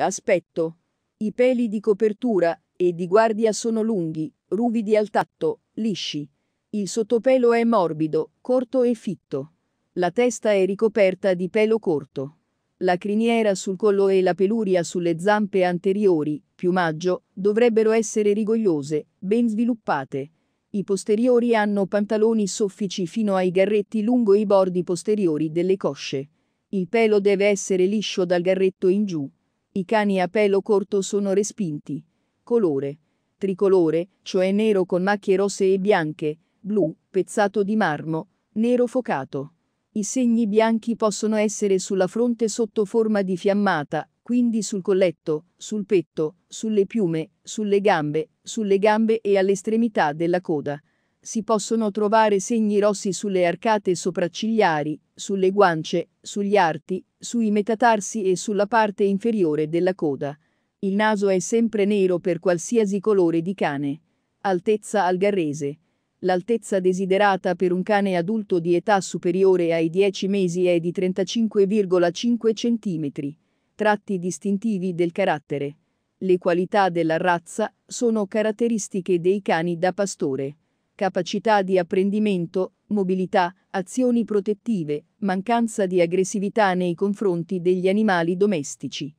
Aspetto. I peli di copertura e di guardia sono lunghi, ruvidi al tatto, lisci. Il sottopelo è morbido, corto e fitto. La testa è ricoperta di pelo corto. La criniera sul collo e la peluria sulle zampe anteriori, piumaggio, dovrebbero essere rigogliose, ben sviluppate. I posteriori hanno pantaloni soffici fino ai garretti lungo i bordi posteriori delle cosce. Il pelo deve essere liscio dal garretto in giù. I cani a pelo corto sono respinti. Colore. Tricolore, cioè nero con macchie rosse e bianche, blu, pezzato di marmo, nero focato. I segni bianchi possono essere sulla fronte sotto forma di fiammata, quindi sul colletto, sul petto, sulle piume, sulle gambe, sulle gambe e all'estremità della coda. Si possono trovare segni rossi sulle arcate sopraccigliari, sulle guance, sugli arti, sui metatarsi e sulla parte inferiore della coda. Il naso è sempre nero per qualsiasi colore di cane. Altezza algarrese. L'altezza desiderata per un cane adulto di età superiore ai 10 mesi è di 35,5 cm. Tratti distintivi del carattere. Le qualità della razza sono caratteristiche dei cani da pastore capacità di apprendimento, mobilità, azioni protettive, mancanza di aggressività nei confronti degli animali domestici.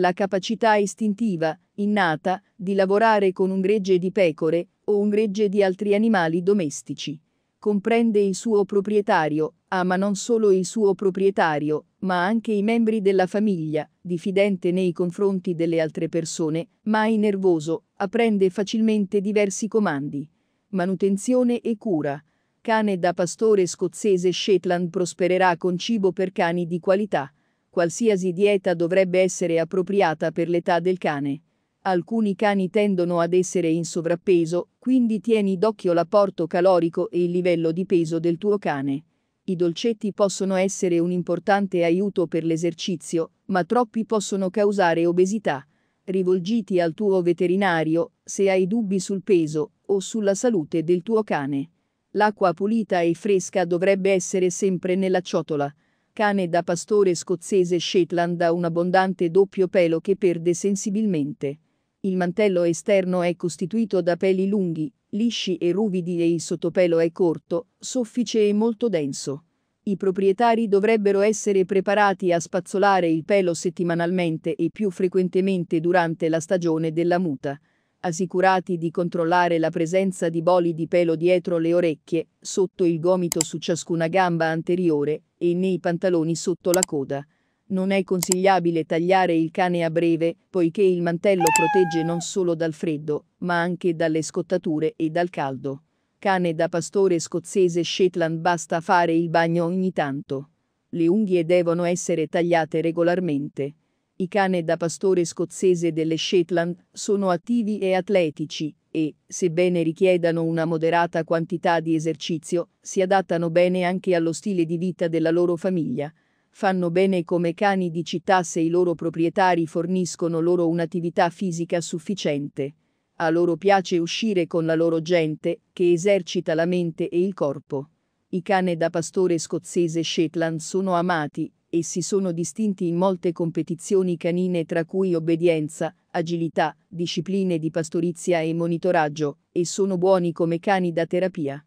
La capacità istintiva, innata, di lavorare con un gregge di pecore o un gregge di altri animali domestici. Comprende il suo proprietario, ama non solo il suo proprietario, ma anche i membri della famiglia, diffidente nei confronti delle altre persone, mai nervoso, apprende facilmente diversi comandi manutenzione e cura. Cane da pastore scozzese Shetland prospererà con cibo per cani di qualità. Qualsiasi dieta dovrebbe essere appropriata per l'età del cane. Alcuni cani tendono ad essere in sovrappeso, quindi tieni d'occhio l'apporto calorico e il livello di peso del tuo cane. I dolcetti possono essere un importante aiuto per l'esercizio, ma troppi possono causare obesità rivolgiti al tuo veterinario se hai dubbi sul peso o sulla salute del tuo cane. L'acqua pulita e fresca dovrebbe essere sempre nella ciotola. Cane da pastore scozzese Shetland ha un abbondante doppio pelo che perde sensibilmente. Il mantello esterno è costituito da peli lunghi, lisci e ruvidi e il sottopelo è corto, soffice e molto denso i proprietari dovrebbero essere preparati a spazzolare il pelo settimanalmente e più frequentemente durante la stagione della muta, assicurati di controllare la presenza di boli di pelo dietro le orecchie, sotto il gomito su ciascuna gamba anteriore e nei pantaloni sotto la coda. Non è consigliabile tagliare il cane a breve, poiché il mantello protegge non solo dal freddo, ma anche dalle scottature e dal caldo cane da pastore scozzese Shetland basta fare il bagno ogni tanto. Le unghie devono essere tagliate regolarmente. I cane da pastore scozzese delle Shetland sono attivi e atletici e, sebbene richiedano una moderata quantità di esercizio, si adattano bene anche allo stile di vita della loro famiglia. Fanno bene come cani di città se i loro proprietari forniscono loro un'attività fisica sufficiente. A loro piace uscire con la loro gente, che esercita la mente e il corpo. I cani da pastore scozzese Shetland sono amati, e si sono distinti in molte competizioni canine tra cui obbedienza, agilità, discipline di pastorizia e monitoraggio, e sono buoni come cani da terapia.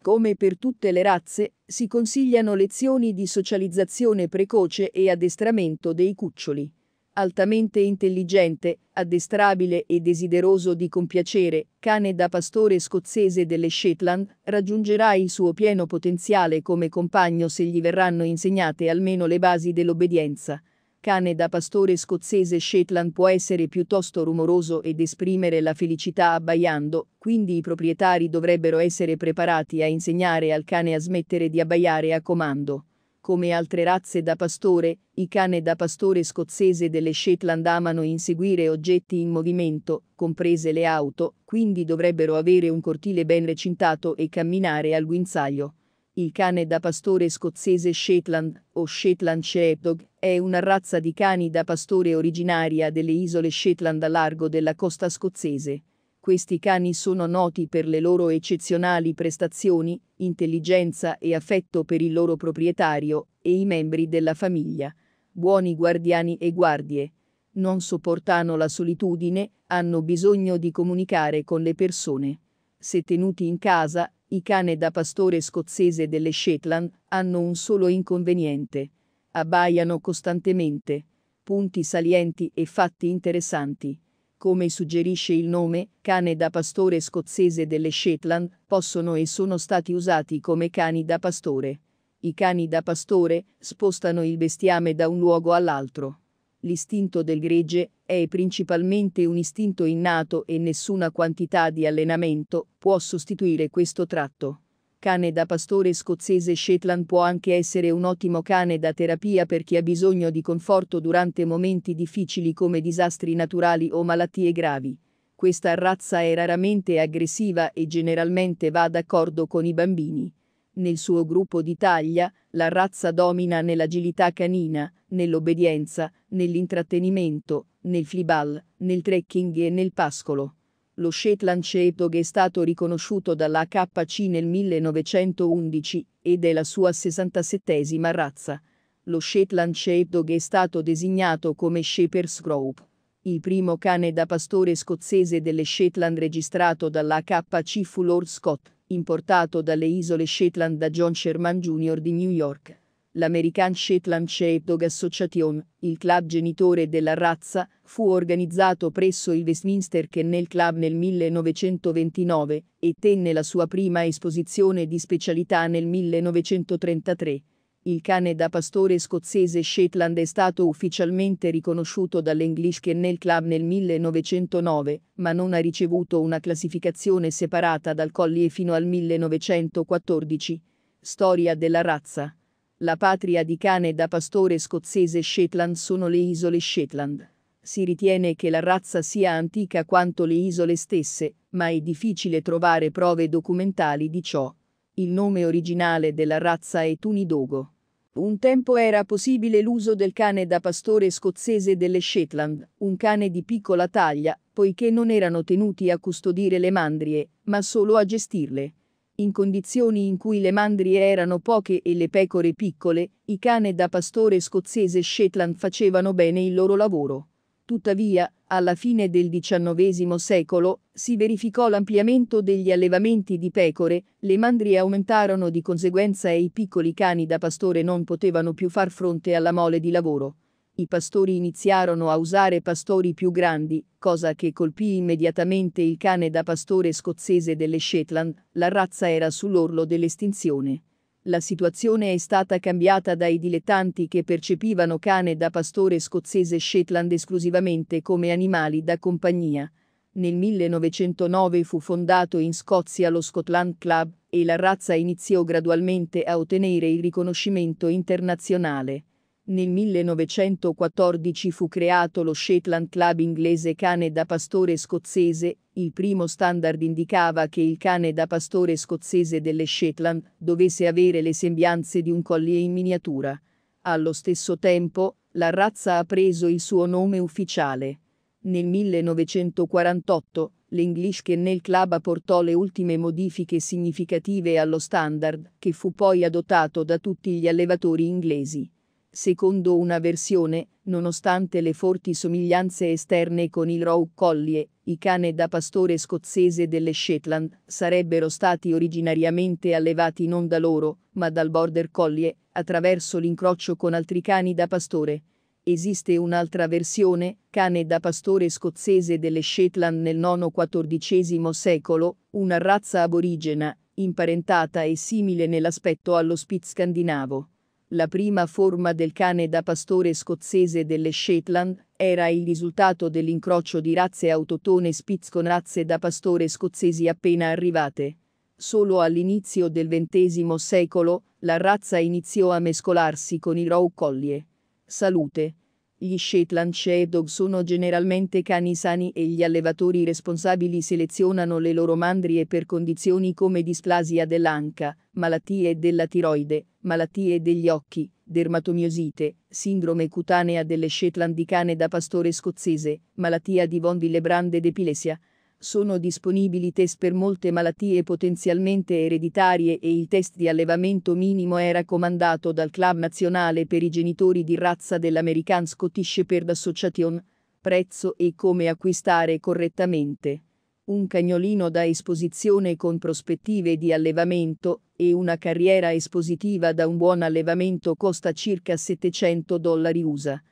Come per tutte le razze, si consigliano lezioni di socializzazione precoce e addestramento dei cuccioli altamente intelligente, addestrabile e desideroso di compiacere, cane da pastore scozzese delle Shetland, raggiungerà il suo pieno potenziale come compagno se gli verranno insegnate almeno le basi dell'obbedienza. Cane da pastore scozzese Shetland può essere piuttosto rumoroso ed esprimere la felicità abbaiando, quindi i proprietari dovrebbero essere preparati a insegnare al cane a smettere di abbaiare a comando. Come altre razze da pastore, i cani da pastore scozzese delle Shetland amano inseguire oggetti in movimento, comprese le auto, quindi dovrebbero avere un cortile ben recintato e camminare al guinzaglio. Il cane da pastore scozzese Shetland, o Shetland Sheepdog, è una razza di cani da pastore originaria delle isole Shetland a largo della costa scozzese. Questi cani sono noti per le loro eccezionali prestazioni, intelligenza e affetto per il loro proprietario e i membri della famiglia. Buoni guardiani e guardie. Non sopportano la solitudine, hanno bisogno di comunicare con le persone. Se tenuti in casa, i cani da pastore scozzese delle Shetland hanno un solo inconveniente. Abbaiano costantemente. Punti salienti e fatti interessanti come suggerisce il nome, cane da pastore scozzese delle Shetland, possono e sono stati usati come cani da pastore. I cani da pastore spostano il bestiame da un luogo all'altro. L'istinto del gregge è principalmente un istinto innato e nessuna quantità di allenamento può sostituire questo tratto cane da pastore scozzese Shetland può anche essere un ottimo cane da terapia per chi ha bisogno di conforto durante momenti difficili come disastri naturali o malattie gravi. Questa razza è raramente aggressiva e generalmente va d'accordo con i bambini. Nel suo gruppo di taglia, la razza domina nell'agilità canina, nell'obbedienza, nell'intrattenimento, nel flibal, nel trekking e nel pascolo lo Shetland Sheepdog è stato riconosciuto dalla KC nel 1911 ed è la sua 67esima razza. Lo Shetland Sheepdog è stato designato come Shepherd's Group, il primo cane da pastore scozzese delle Shetland registrato dalla KC fu Lord Scott, importato dalle isole Shetland da John Sherman Jr. di New York l'American Shetland Sheepdog Association, il club genitore della razza, fu organizzato presso il Westminster Kennel Club nel 1929 e tenne la sua prima esposizione di specialità nel 1933. Il cane da pastore scozzese Shetland è stato ufficialmente riconosciuto dall'English Kennel Club nel 1909, ma non ha ricevuto una classificazione separata dal collie fino al 1914. Storia della razza la patria di cane da pastore scozzese Shetland sono le isole Shetland. Si ritiene che la razza sia antica quanto le isole stesse, ma è difficile trovare prove documentali di ciò. Il nome originale della razza è Tunidogo. Un tempo era possibile l'uso del cane da pastore scozzese delle Shetland, un cane di piccola taglia, poiché non erano tenuti a custodire le mandrie, ma solo a gestirle in condizioni in cui le mandrie erano poche e le pecore piccole, i cane da pastore scozzese Shetland facevano bene il loro lavoro. Tuttavia, alla fine del XIX secolo, si verificò l'ampliamento degli allevamenti di pecore, le mandrie aumentarono di conseguenza e i piccoli cani da pastore non potevano più far fronte alla mole di lavoro. I pastori iniziarono a usare pastori più grandi, cosa che colpì immediatamente il cane da pastore scozzese delle Shetland, la razza era sull'orlo dell'estinzione. La situazione è stata cambiata dai dilettanti che percepivano cane da pastore scozzese Shetland esclusivamente come animali da compagnia. Nel 1909 fu fondato in Scozia lo Scotland Club e la razza iniziò gradualmente a ottenere il riconoscimento internazionale. Nel 1914 fu creato lo Shetland Club inglese cane da pastore scozzese, il primo standard indicava che il cane da pastore scozzese delle Shetland dovesse avere le sembianze di un collier in miniatura. Allo stesso tempo, la razza ha preso il suo nome ufficiale. Nel 1948, l'English Kennel Club apportò le ultime modifiche significative allo standard, che fu poi adottato da tutti gli allevatori inglesi. Secondo una versione, nonostante le forti somiglianze esterne con il Roe Collie, i cane da pastore scozzese delle Shetland sarebbero stati originariamente allevati non da loro, ma dal Border Collie, attraverso l'incrocio con altri cani da pastore. Esiste un'altra versione, cane da pastore scozzese delle Shetland nel IX-XIV secolo, una razza aborigena, imparentata e simile nell'aspetto allo Spitz scandinavo la prima forma del cane da pastore scozzese delle Shetland, era il risultato dell'incrocio di razze autotone spitz con razze da pastore scozzesi appena arrivate. Solo all'inizio del XX secolo, la razza iniziò a mescolarsi con i row collie. Salute gli Shetland Sheepdog sono generalmente cani sani e gli allevatori responsabili selezionano le loro mandrie per condizioni come displasia dell'anca, malattie della tiroide, malattie degli occhi, dermatomiosite, sindrome cutanea delle Shetland di cane da pastore scozzese, malattia di von Willebrand ed epilessia, sono disponibili test per molte malattie potenzialmente ereditarie e il test di allevamento minimo è raccomandato dal Club Nazionale per i genitori di razza dell'American Scottish Shepherd Association. Prezzo e come acquistare correttamente. Un cagnolino da esposizione con prospettive di allevamento e una carriera espositiva da un buon allevamento costa circa 700 dollari USA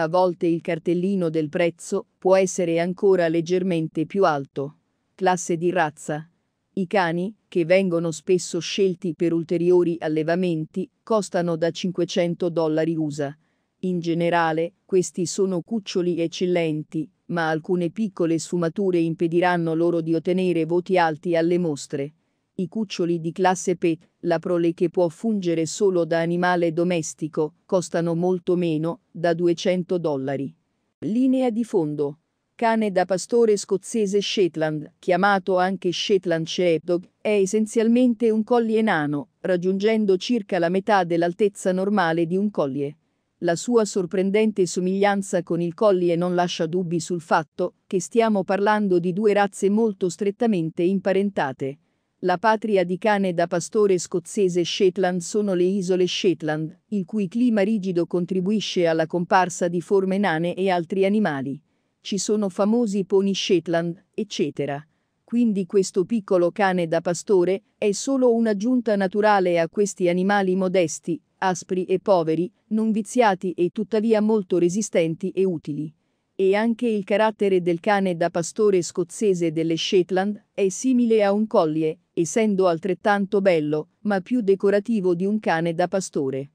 a volte il cartellino del prezzo può essere ancora leggermente più alto. Classe di razza. I cani, che vengono spesso scelti per ulteriori allevamenti, costano da 500 dollari USA. In generale, questi sono cuccioli eccellenti, ma alcune piccole sfumature impediranno loro di ottenere voti alti alle mostre i cuccioli di classe P, la prole che può fungere solo da animale domestico, costano molto meno, da 200 dollari. Linea di fondo. Cane da pastore scozzese Shetland, chiamato anche Shetland Sheepdog, è essenzialmente un collie nano, raggiungendo circa la metà dell'altezza normale di un collie. La sua sorprendente somiglianza con il collie non lascia dubbi sul fatto che stiamo parlando di due razze molto strettamente imparentate. La patria di cane da pastore scozzese Shetland sono le isole Shetland, il cui clima rigido contribuisce alla comparsa di forme nane e altri animali. Ci sono famosi pony Shetland, eccetera. Quindi questo piccolo cane da pastore è solo un'aggiunta naturale a questi animali modesti, aspri e poveri, non viziati e tuttavia molto resistenti e utili e anche il carattere del cane da pastore scozzese delle Shetland è simile a un collie, essendo altrettanto bello, ma più decorativo di un cane da pastore.